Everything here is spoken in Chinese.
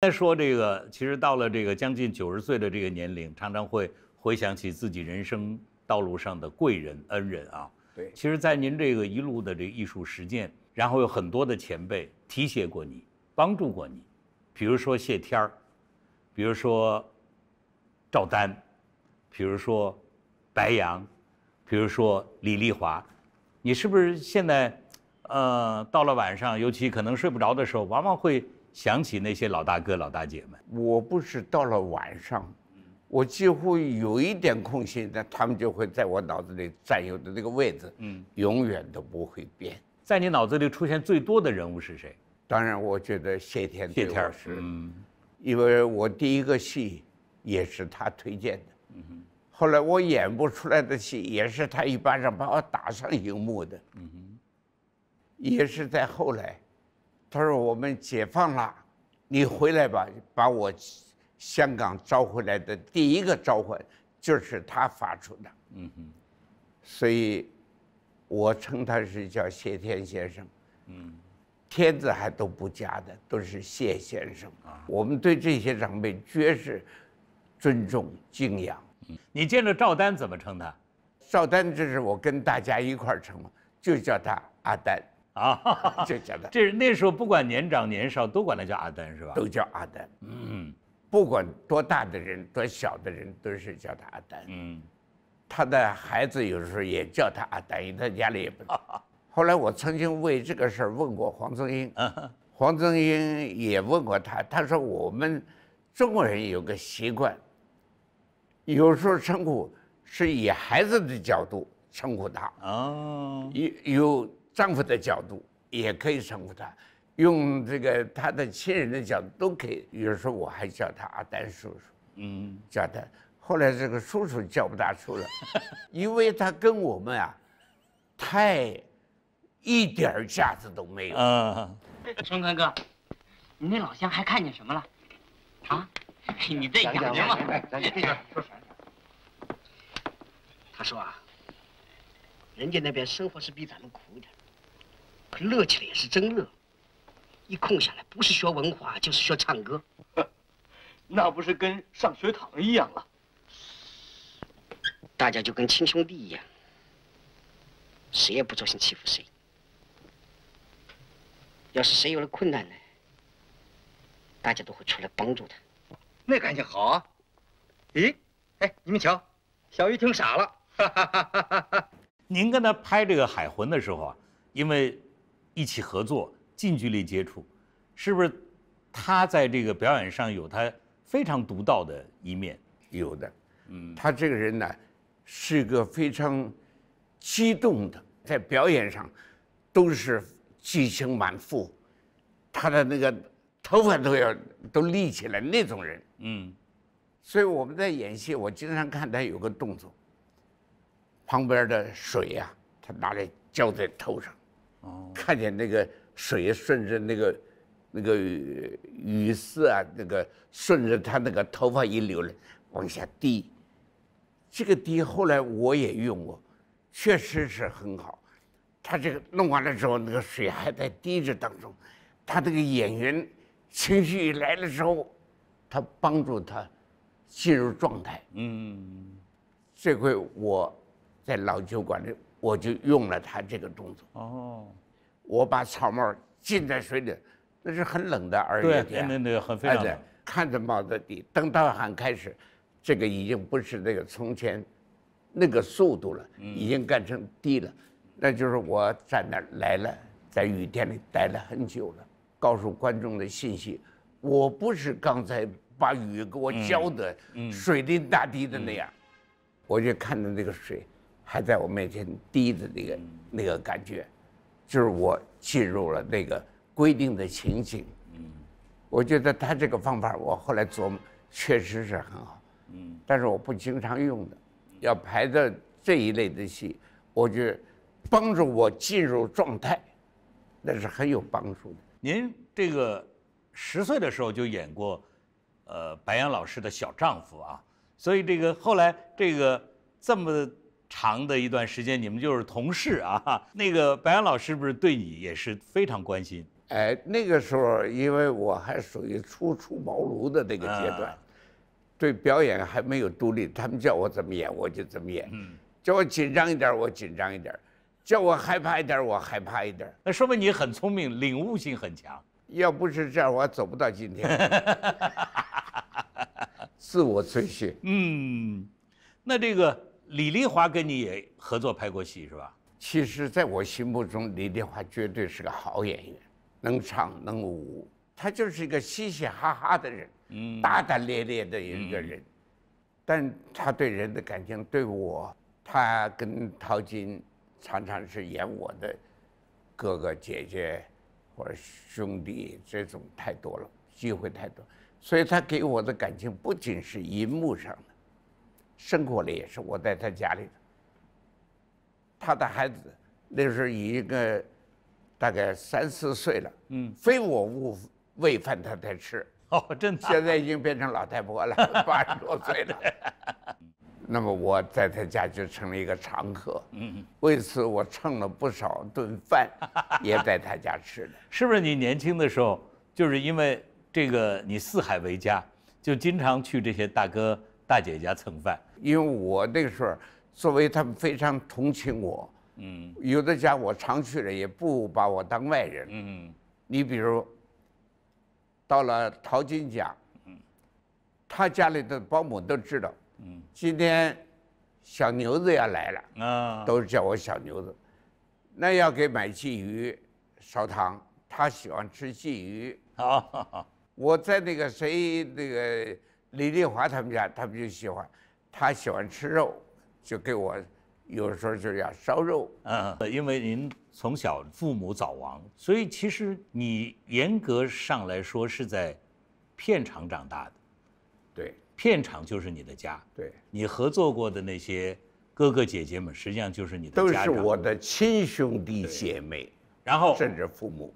再说这个，其实到了这个将近九十岁的这个年龄，常常会回想起自己人生道路上的贵人、恩人啊。对，其实，在您这个一路的这个艺术实践，然后有很多的前辈提携过你，帮助过你，比如说谢天儿，比如说赵丹，比如说白杨，比如说李丽华，你是不是现在呃到了晚上，尤其可能睡不着的时候，往往会。想起那些老大哥、老大姐们，我不是到了晚上，我几乎有一点空闲，那他们就会在我脑子里占有的那个位置，嗯，永远都不会变。在你脑子里出现最多的人物是谁？当然，我觉得谢天谢天是，嗯，因为我第一个戏也是他推荐的，嗯哼，后来我演不出来的戏也是他一巴掌把我打上荧幕的，嗯哼，也是在后来。他说：“我们解放了，你回来吧。把我香港招回来的第一个召唤就是他发出的。嗯哼，所以我称他是叫谢天先生。嗯，天字还都不加的，都是谢先生啊。我们对这些长辈，绝是尊重敬仰。你见着赵丹怎么称他？赵丹，这是我跟大家一块儿称就叫他阿丹。”啊，就叫他。这那时候不管年长年少，都管他叫阿丹，是吧？都叫阿丹。嗯，不管多大的人、多小的人，都是叫他阿丹。嗯，他的孩子有时候也叫他阿丹，因为他家里也不 后来我曾经为这个事儿问过黄宗英，黄宗英也问过他，他说我们中国人有个习惯，有时候称呼是以孩子的角度称呼他。哦，有有。丈夫的角度也可以称呼他，用这个他的亲人的角度都可以。有时候我还叫他阿丹叔叔，嗯，叫他。后来这个叔叔叫不大出了，因为他跟我们啊，太一点架子都没有。嗯，春宽哥，你那老乡还看见什么了？啊，你这讲着吗？他说啊，人家那边生活是比咱们苦点。乐起来也是真乐，一空下来不是学文化就是学唱歌，那不是跟上学堂一样啊！大家就跟亲兄弟一样，谁也不做心欺负谁。要是谁有了困难呢，大家都会出来帮助他。那感情好啊！咦，哎，你们瞧，小鱼听傻了。您跟他拍这个《海魂》的时候啊，因为。一起合作，近距离接触，是不是？他在这个表演上有他非常独到的一面。有的，嗯，他这个人呢，是个非常激动的，在表演上都是激情满腹，他的那个头发都要都立起来那种人，嗯。所以我们在演戏，我经常看他有个动作，旁边的水呀，他拿来浇在头上。看见那个水顺着那个那个雨丝啊，那个顺着他那个头发一流了往下滴。这个滴后来我也用过，确实是很好。他这个弄完了之后，那个水还在滴着当中。他这个演员情绪一来了之后，他帮助他进入状态。嗯，这回我在老酒馆里，我就用了他这个动作。哦。我把草帽浸在水里，那是很冷的，而且那那那很非常冷。看着帽子滴，等到喊开始，这个已经不是那个从前那个速度了，已经干成滴了。那就是我在那来了，在雨天里待了很久了。告诉观众的信息，我不是刚才把雨给我浇的水淋大地的那样，我就看着那个水还在我面前滴的那个那个感觉。就是我进入了那个规定的情景，嗯，我觉得他这个方法，我后来琢磨，确实是很好，嗯，但是我不经常用的，要排的这一类的戏，我觉得帮助我进入状态，那是很有帮助的。您这个十岁的时候就演过，呃，白杨老师的小丈夫啊，所以这个后来这个这么。长的一段时间，你们就是同事啊。那个白杨老师不是对你也是非常关心。哎，那个时候因为我还属于初出茅庐的那个阶段，对表演还没有独立，他们叫我怎么演我就怎么演。嗯，叫我紧张一点我紧张一点，叫我害怕一点我害怕一点。那说明你很聪明，领悟性很强。要不是这样，我走不到今天。自我吹嘘。嗯，那这个。李丽华跟你也合作拍过戏是吧？其实，在我心目中，李丽华绝对是个好演员，能唱能舞，他就是一个嘻嘻哈哈的人，嗯，大大咧咧的一个人。嗯。但他对人的感情，对我，他跟陶晶常常是演我的哥哥姐姐或者兄弟，这种太多了，机会太多，所以他给我的感情不仅是银幕上。生活里也是我在他家里，他的孩子那时候一个大概三四岁了，嗯，非我勿喂饭他才吃。哦，真的。现在已经变成老太婆了，八十多岁了。那么我在他家就成了一个常客，嗯，为此我蹭了不少顿饭，也在他家吃的。是不是你年轻的时候就是因为这个你四海为家，就经常去这些大哥？大姐家蹭饭，因为我那个时候，作为他们非常同情我，嗯，有的家我常去了，也不把我当外人，嗯你比如，到了淘金家，嗯，他家里的保姆都知道，嗯，今天小牛子要来了，啊，都是叫我小牛子，那要给买鲫鱼烧汤，他喜欢吃鲫鱼，啊，我在那个谁那个。李丽华他们家，他们就喜欢，他喜欢吃肉，就给我，有时候就要烧肉。嗯，因为您从小父母早亡，所以其实你严格上来说是在片场长大的。对，片场就是你的家。对，你合作过的那些哥哥姐姐们，实际上就是你的。都是我的亲兄弟姐妹，然后甚至父母。